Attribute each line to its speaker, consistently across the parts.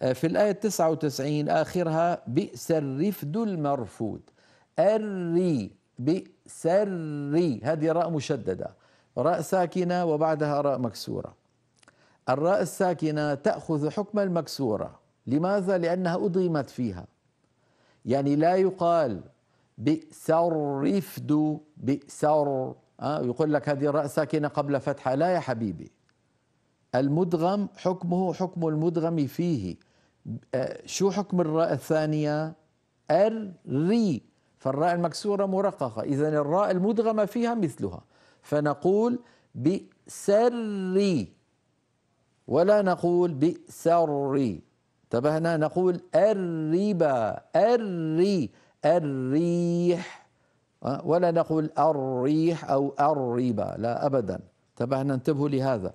Speaker 1: آه، في الآية 99 آخرها بئس الرفد المرفود الري بئس الري هذه راء مشددة راء ساكنة وبعدها راء مكسورة الراء الساكنة تأخذ حكم المكسورة لماذا؟ لأنها أدغمت فيها يعني لا يقال بئس الرفد بئس آه، يقول لك هذه الراء ساكنة قبل فتحة لا يا حبيبي المدغم حكمه حكم المدغم فيه شو حكم الراء الثانية الري فالراء المكسورة مرققة إذا الراء المدغمة فيها مثلها فنقول بسري ولا نقول بسري انتبهنا نقول الربا الري الريح ولا نقول الريح أو الربا لا أبدا انتبهنا انتبهوا لهذا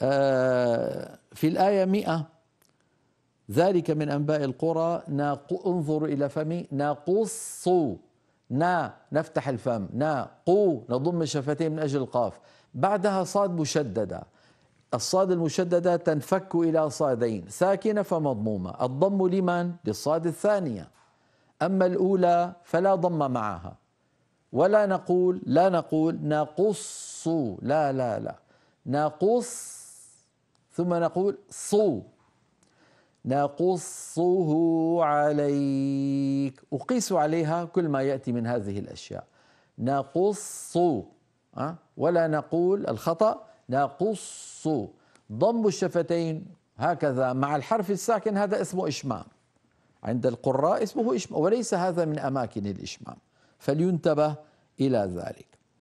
Speaker 1: آه، في الآية 100 ذلك من أنباء القرى ناق... انظر إلى فمي نقص نا نفتح الفم نا قو نضم الشفتين من أجل القاف بعدها صاد مشددة الصاد المشددة تنفك إلى صادين ساكنة فمضمومة الضم لمن؟ للصاد الثانية أما الأولى فلا ضم معها ولا نقول لا نقول نقص لا لا لا نقص ثم نقول صو نقصه عليك أقيس عليها كل ما يأتي من هذه الأشياء نقص ولا نقول الخطأ نقص ضم الشفتين هكذا مع الحرف الساكن هذا اسمه إشمام عند القراء اسمه إشمام وليس هذا من أماكن الإشمام فلينتبه إلى ذلك